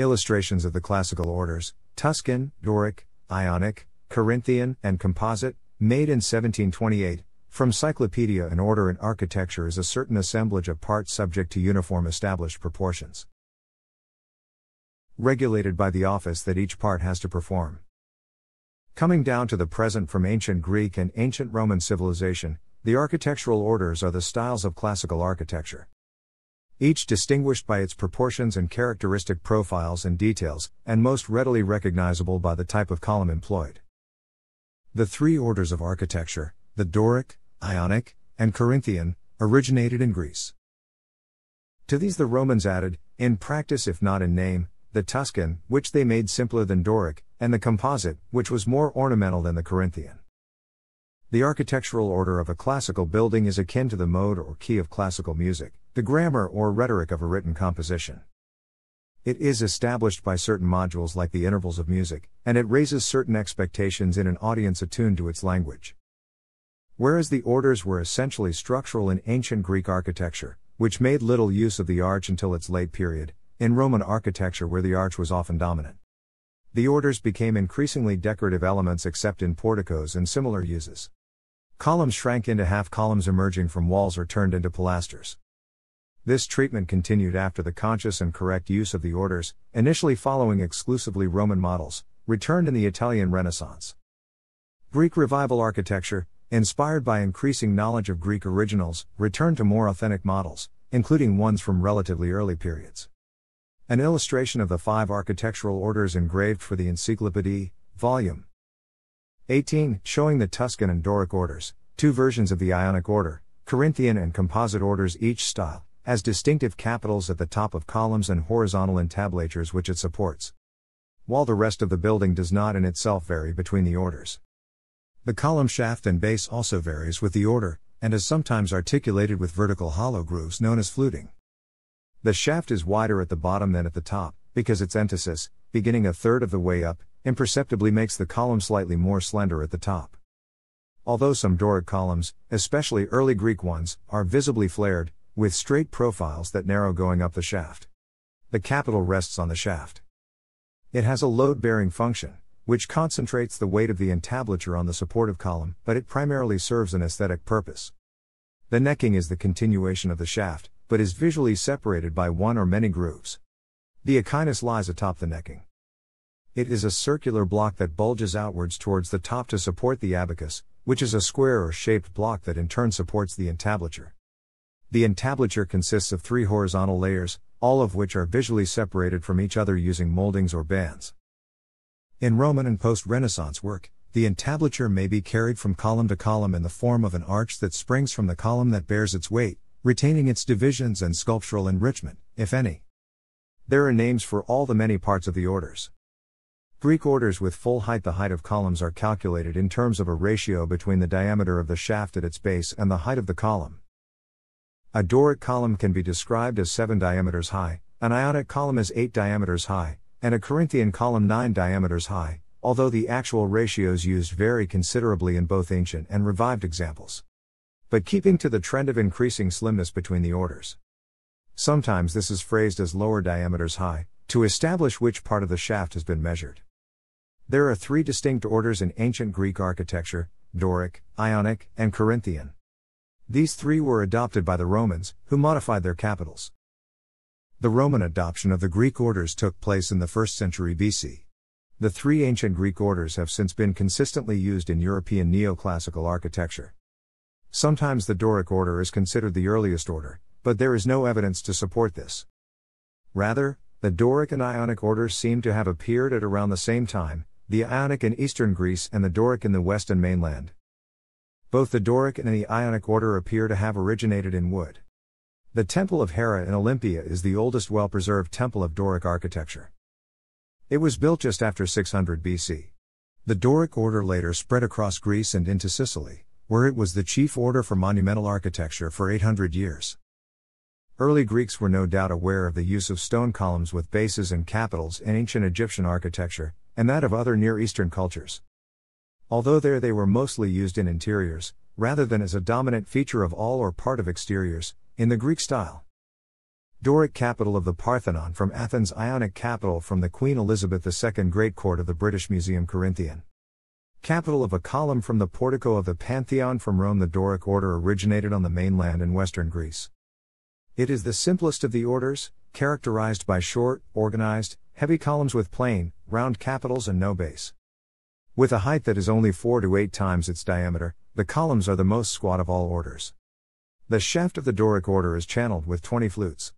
Illustrations of the classical orders, Tuscan, Doric, Ionic, Corinthian, and Composite, made in 1728, from Cyclopedia an order in architecture is a certain assemblage of parts subject to uniform established proportions. Regulated by the office that each part has to perform. Coming down to the present from ancient Greek and ancient Roman civilization, the architectural orders are the styles of classical architecture each distinguished by its proportions and characteristic profiles and details, and most readily recognizable by the type of column employed. The three orders of architecture, the Doric, Ionic, and Corinthian, originated in Greece. To these the Romans added, in practice if not in name, the Tuscan, which they made simpler than Doric, and the composite, which was more ornamental than the Corinthian. The architectural order of a classical building is akin to the mode or key of classical music, the grammar or rhetoric of a written composition. It is established by certain modules like the intervals of music, and it raises certain expectations in an audience attuned to its language. Whereas the orders were essentially structural in ancient Greek architecture, which made little use of the arch until its late period, in Roman architecture where the arch was often dominant. The orders became increasingly decorative elements except in porticos and similar uses. Columns shrank into half columns emerging from walls or turned into pilasters. This treatment continued after the conscious and correct use of the orders, initially following exclusively Roman models, returned in the Italian Renaissance. Greek Revival architecture, inspired by increasing knowledge of Greek originals, returned to more authentic models, including ones from relatively early periods. An illustration of the five architectural orders engraved for the Encyclopédie, volume 18, showing the Tuscan and Doric orders, two versions of the Ionic order, Corinthian and composite orders each style as distinctive capitals at the top of columns and horizontal entablatures which it supports. While the rest of the building does not in itself vary between the orders. The column shaft and base also varies with the order, and is sometimes articulated with vertical hollow grooves known as fluting. The shaft is wider at the bottom than at the top, because its entasis, beginning a third of the way up, imperceptibly makes the column slightly more slender at the top. Although some Doric columns, especially early Greek ones, are visibly flared, with straight profiles that narrow going up the shaft. The capital rests on the shaft. It has a load bearing function, which concentrates the weight of the entablature on the supportive column, but it primarily serves an aesthetic purpose. The necking is the continuation of the shaft, but is visually separated by one or many grooves. The echinus lies atop the necking. It is a circular block that bulges outwards towards the top to support the abacus, which is a square or shaped block that in turn supports the entablature. The entablature consists of three horizontal layers, all of which are visually separated from each other using moldings or bands. In Roman and post Renaissance work, the entablature may be carried from column to column in the form of an arch that springs from the column that bears its weight, retaining its divisions and sculptural enrichment, if any. There are names for all the many parts of the orders. Greek orders with full height The height of columns are calculated in terms of a ratio between the diameter of the shaft at its base and the height of the column. A Doric column can be described as 7 diameters high, an Ionic column is 8 diameters high, and a Corinthian column 9 diameters high, although the actual ratios used vary considerably in both ancient and revived examples. But keeping to the trend of increasing slimness between the orders. Sometimes this is phrased as lower diameters high, to establish which part of the shaft has been measured. There are three distinct orders in ancient Greek architecture Doric, Ionic, and Corinthian. These three were adopted by the Romans, who modified their capitals. The Roman adoption of the Greek orders took place in the 1st century BC. The three ancient Greek orders have since been consistently used in European neoclassical architecture. Sometimes the Doric order is considered the earliest order, but there is no evidence to support this. Rather, the Doric and Ionic orders seem to have appeared at around the same time, the Ionic in eastern Greece and the Doric in the western mainland. Both the Doric and the Ionic order appear to have originated in wood. The Temple of Hera in Olympia is the oldest well preserved temple of Doric architecture. It was built just after 600 BC. The Doric order later spread across Greece and into Sicily, where it was the chief order for monumental architecture for 800 years. Early Greeks were no doubt aware of the use of stone columns with bases and capitals in ancient Egyptian architecture, and that of other Near Eastern cultures although there they were mostly used in interiors, rather than as a dominant feature of all or part of exteriors, in the Greek style. Doric capital of the Parthenon from Athens, Ionic capital from the Queen Elizabeth II Great Court of the British Museum, Corinthian. Capital of a column from the portico of the Pantheon from Rome, the Doric order originated on the mainland in western Greece. It is the simplest of the orders, characterized by short, organized, heavy columns with plain, round capitals and no base. With a height that is only 4 to 8 times its diameter, the columns are the most squat of all orders. The shaft of the Doric order is channeled with 20 flutes.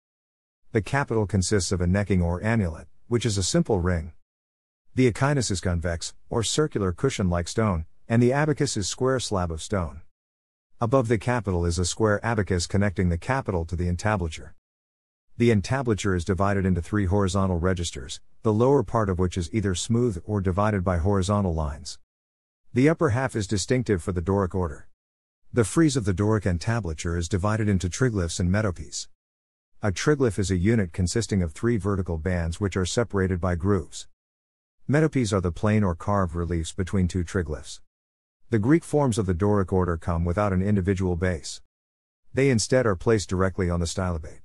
The capital consists of a necking or annulet, which is a simple ring. The echinus is convex, or circular cushion like stone, and the abacus is square slab of stone. Above the capital is a square abacus connecting the capital to the entablature. The entablature is divided into three horizontal registers, the lower part of which is either smooth or divided by horizontal lines. The upper half is distinctive for the Doric order. The frieze of the Doric entablature is divided into triglyphs and metopes. A triglyph is a unit consisting of three vertical bands which are separated by grooves. Metopes are the plain or carved reliefs between two triglyphs. The Greek forms of the Doric order come without an individual base. They instead are placed directly on the stylobate.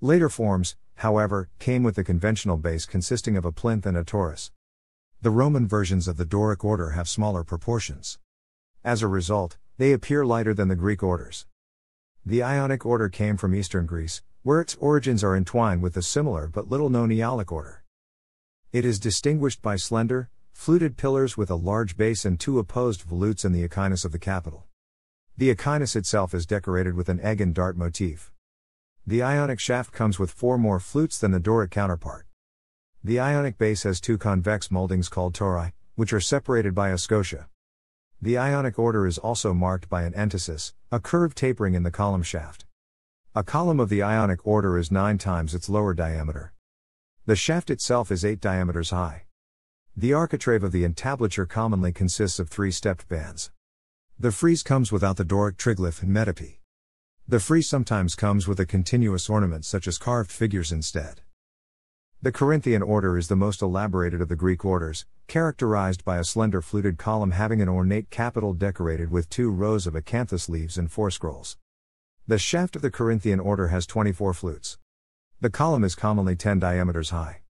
Later forms, however, came with the conventional base consisting of a plinth and a torus. The Roman versions of the Doric order have smaller proportions. As a result, they appear lighter than the Greek orders. The Ionic order came from eastern Greece, where its origins are entwined with the similar but little known Aeolic order. It is distinguished by slender, fluted pillars with a large base and two opposed volutes in the echinus of the capital. The echinus itself is decorated with an egg and dart motif. The Ionic shaft comes with four more flutes than the Doric counterpart. The Ionic base has two convex moldings called tori, which are separated by a scotia. The Ionic order is also marked by an entasis, a curve tapering in the column shaft. A column of the Ionic order is 9 times its lower diameter. The shaft itself is 8 diameters high. The architrave of the entablature commonly consists of three stepped bands. The frieze comes without the Doric triglyph and metope. The free sometimes comes with a continuous ornament such as carved figures instead. The Corinthian order is the most elaborated of the Greek orders, characterized by a slender fluted column having an ornate capital decorated with two rows of acanthus leaves and four scrolls. The shaft of the Corinthian order has 24 flutes. The column is commonly 10 diameters high.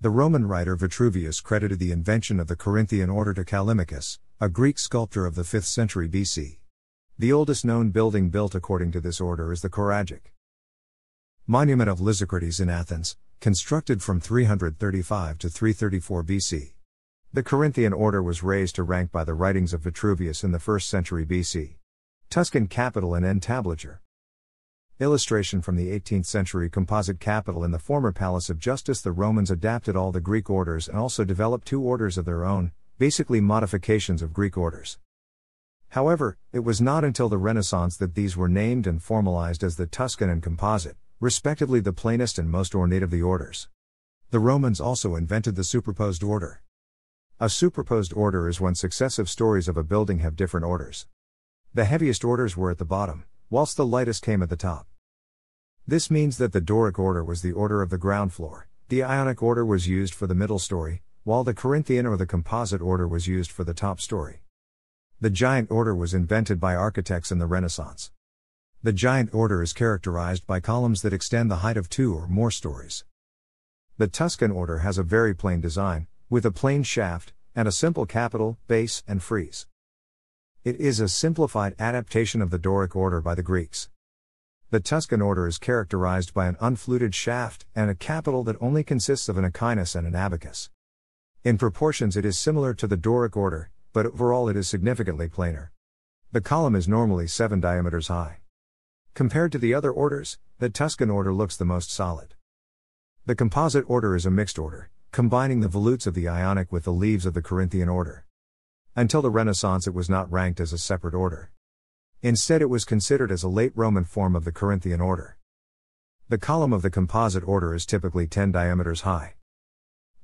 The Roman writer Vitruvius credited the invention of the Corinthian order to Callimachus, a Greek sculptor of the 5th century BC. The oldest known building built according to this order is the Koragic monument of Lysicrates in Athens, constructed from 335 to 334 BC. The Corinthian order was raised to rank by the writings of Vitruvius in the 1st century BC. Tuscan capital and entablature. Illustration from the 18th century composite capital in the former Palace of Justice. The Romans adapted all the Greek orders and also developed two orders of their own, basically modifications of Greek orders. However, it was not until the Renaissance that these were named and formalized as the Tuscan and composite, respectively the plainest and most ornate of the orders. The Romans also invented the superposed order. A superposed order is when successive stories of a building have different orders. The heaviest orders were at the bottom, whilst the lightest came at the top. This means that the Doric order was the order of the ground floor, the Ionic order was used for the middle story, while the Corinthian or the composite order was used for the top story. The giant order was invented by architects in the Renaissance. The giant order is characterized by columns that extend the height of two or more stories. The Tuscan order has a very plain design, with a plain shaft, and a simple capital, base, and frieze. It is a simplified adaptation of the Doric order by the Greeks. The Tuscan order is characterized by an unfluted shaft and a capital that only consists of an echinus and an abacus. In proportions, it is similar to the Doric order, but overall it is significantly planar. The column is normally 7 diameters high. Compared to the other orders, the Tuscan order looks the most solid. The composite order is a mixed order, combining the volutes of the Ionic with the leaves of the Corinthian order. Until the Renaissance, it was not ranked as a separate order. Instead, it was considered as a late Roman form of the Corinthian order. The column of the composite order is typically 10 diameters high.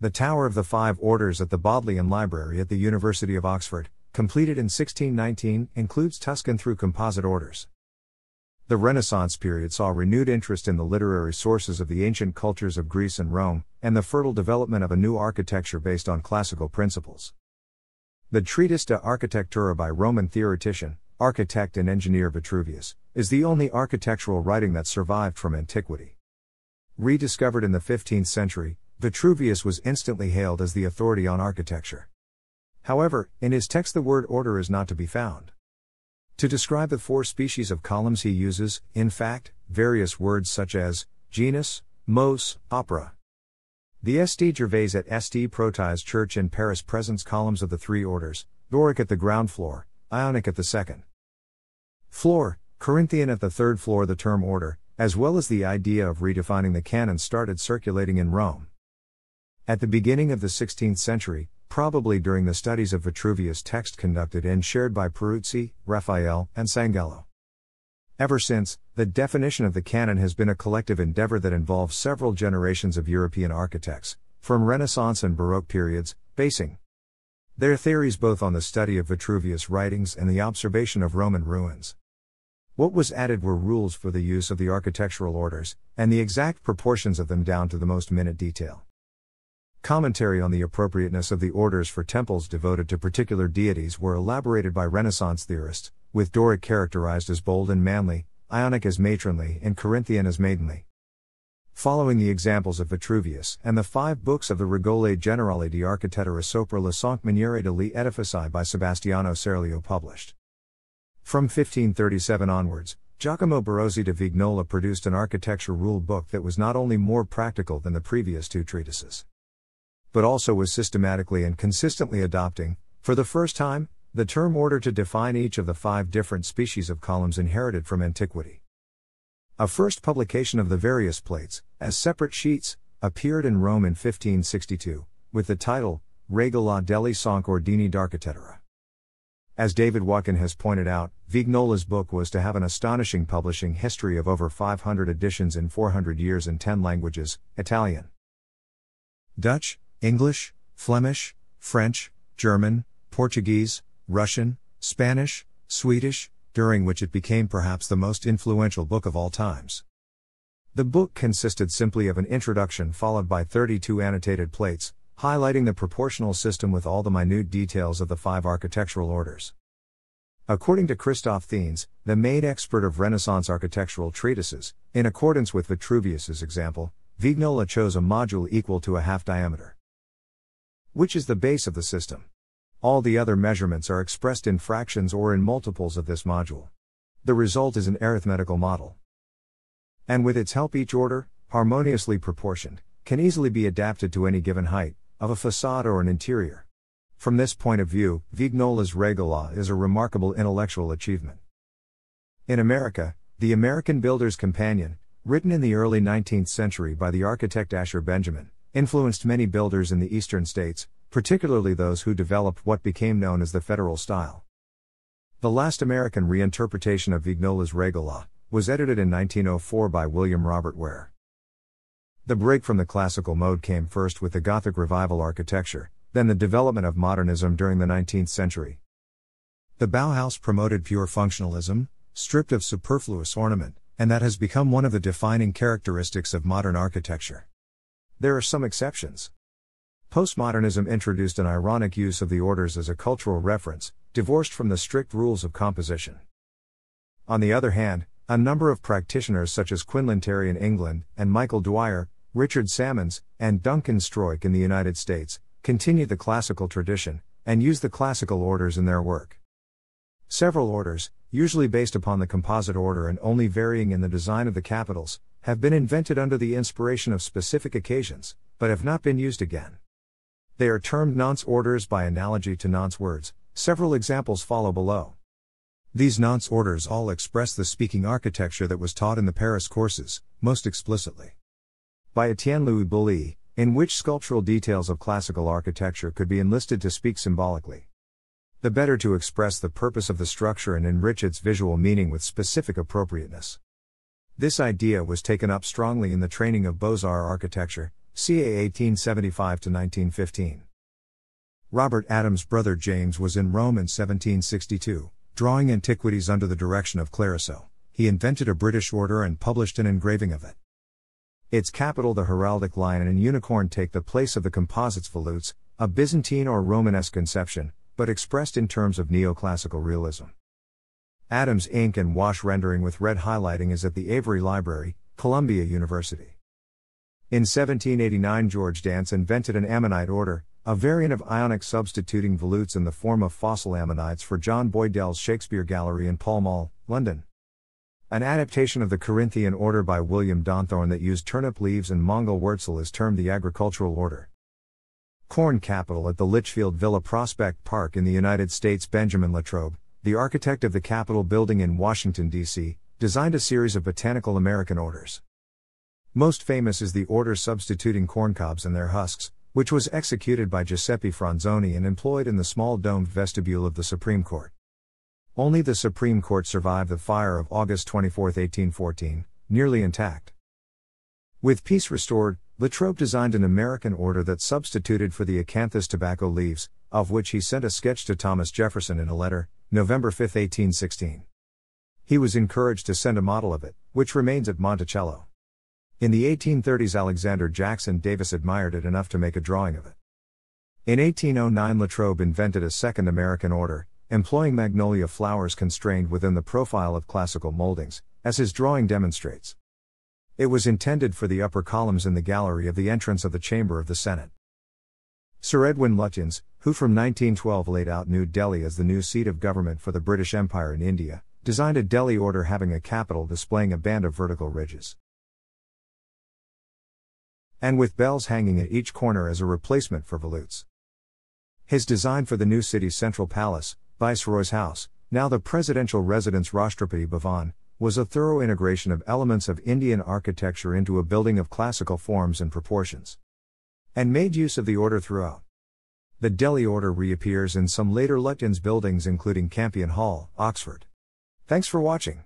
The Tower of the Five Orders at the Bodleian Library at the University of Oxford, completed in 1619, includes Tuscan through composite orders. The Renaissance period saw renewed interest in the literary sources of the ancient cultures of Greece and Rome, and the fertile development of a new architecture based on classical principles. The treatise De Architectura by Roman theoretician, architect, and engineer Vitruvius, is the only architectural writing that survived from antiquity. Rediscovered in the 15th century, Vitruvius was instantly hailed as the authority on architecture. However, in his text the word order is not to be found. To describe the four species of columns he uses, in fact, various words such as genus, mos, opera. The St. Gervais at St. Protais Church in Paris presents columns of the three orders, Doric at the ground floor, Ionic at the second floor, Corinthian at the third floor. The term order, as well as the idea of redefining the canon, started circulating in Rome. At the beginning of the 16th century, probably during the studies of Vitruvius' text conducted and shared by Peruzzi, Raphael, and Sangallo. Ever since, the definition of the canon has been a collective endeavor that involves several generations of European architects, from Renaissance and Baroque periods, basing their theories both on the study of Vitruvius' writings and the observation of Roman ruins. What was added were rules for the use of the architectural orders, and the exact proportions of them down to the most minute detail. Commentary on the appropriateness of the orders for temples devoted to particular deities were elaborated by Renaissance theorists, with Doric characterized as bold and manly, Ionic as matronly, and Corinthian as maidenly. Following the examples of Vitruvius and the five books of the Regole Generale di Architettura sopra la Cinque Maniere degli Edifici by Sebastiano Serlio published. From 1537 onwards, Giacomo Barozzi de Vignola produced an architecture rule book that was not only more practical than the previous two treatises but also was systematically and consistently adopting, for the first time, the term order to define each of the five different species of columns inherited from antiquity. A first publication of the various plates, as separate sheets, appeared in Rome in 1562, with the title Regola degli Cinque d'architettura. As David Watkin has pointed out, Vignola's book was to have an astonishing publishing history of over 500 editions in 400 years in 10 languages Italian, Dutch, English, Flemish, French, German, Portuguese, Russian, Spanish, Swedish, during which it became perhaps the most influential book of all times. The book consisted simply of an introduction followed by 32 annotated plates, highlighting the proportional system with all the minute details of the five architectural orders. According to Christoph Thiens, the main expert of Renaissance architectural treatises, in accordance with Vitruvius's example, Vignola chose a module equal to a half diameter which is the base of the system. All the other measurements are expressed in fractions or in multiples of this module. The result is an arithmetical model. And with its help, each order, harmoniously proportioned, can easily be adapted to any given height, of a facade or an interior. From this point of view, Vignola's regola is a remarkable intellectual achievement. In America, The American Builder's Companion, written in the early 19th century by the architect Asher Benjamin, influenced many builders in the eastern states, particularly those who developed what became known as the federal style. The last American reinterpretation of Vignola's Regola was edited in 1904 by William Robert Ware. The break from the classical mode came first with the Gothic Revival architecture, then the development of modernism during the 19th century. The Bauhaus promoted pure functionalism, stripped of superfluous ornament, and that has become one of the defining characteristics of modern architecture. There are some exceptions. Postmodernism introduced an ironic use of the orders as a cultural reference, divorced from the strict rules of composition. On the other hand, a number of practitioners such as Quinlan Terry in England, and Michael Dwyer, Richard Salmons, and Duncan Stroik in the United States, continue the classical tradition, and use the classical orders in their work. Several orders, usually based upon the composite order and only varying in the design of the capitals, have been invented under the inspiration of specific occasions, but have not been used again. They are termed nonce orders by analogy to nonce words, several examples follow below. These nonce orders all express the speaking architecture that was taught in the Paris courses, most explicitly. By Etienne Louis Boully, in which sculptural details of classical architecture could be enlisted to speak symbolically. The better to express the purpose of the structure and enrich its visual meaning with specific appropriateness. This idea was taken up strongly in the training of Beaux-Arts architecture, ca 1875 1915. Robert Adams' brother James was in Rome in 1762, drawing antiquities under the direction of Clarisot. He invented a British order and published an engraving of it. Its capital, the heraldic lion and unicorn, take the place of the composites volutes, a Byzantine or Romanesque conception, but expressed in terms of neoclassical realism. Adams ink and wash rendering with red highlighting is at the Avery Library, Columbia University. In 1789, George Dance invented an ammonite order, a variant of ionic substituting volutes in the form of fossil ammonites for John Boydell's Shakespeare Gallery in Pall Mall, London. An adaptation of the Corinthian order by William Donthorne that used turnip leaves and Mongol wurzel is termed the agricultural order. Corn capital at the Litchfield Villa Prospect Park in the United States, Benjamin Latrobe, the architect of the Capitol building in Washington, D.C., designed a series of botanical American orders. Most famous is the order substituting corncobs and their husks, which was executed by Giuseppe Franzoni and employed in the small domed vestibule of the Supreme Court. Only the Supreme Court survived the fire of August 24, 1814, nearly intact. With peace restored, Latrobe designed an American order that substituted for the acanthus tobacco leaves, of which he sent a sketch to Thomas Jefferson in a letter, November 5, 1816. He was encouraged to send a model of it, which remains at Monticello. In the 1830s, Alexander Jackson Davis admired it enough to make a drawing of it. In 1809, Latrobe invented a second American order, employing magnolia flowers constrained within the profile of classical moldings, as his drawing demonstrates. It was intended for the upper columns in the gallery of the entrance of the chamber of the Senate. Sir Edwin Lutyens, who from 1912 laid out New Delhi as the new seat of government for the British Empire in India, designed a Delhi order having a capital displaying a band of vertical ridges. And with bells hanging at each corner as a replacement for volutes. His design for the new city's central palace, Viceroy's House, now the presidential residence Rashtrapati Bhavan, was a thorough integration of elements of Indian architecture into a building of classical forms and proportions and made use of the order throughout. The Delhi order reappears in some later Lutyens buildings including Campion Hall, Oxford. Thanks for watching.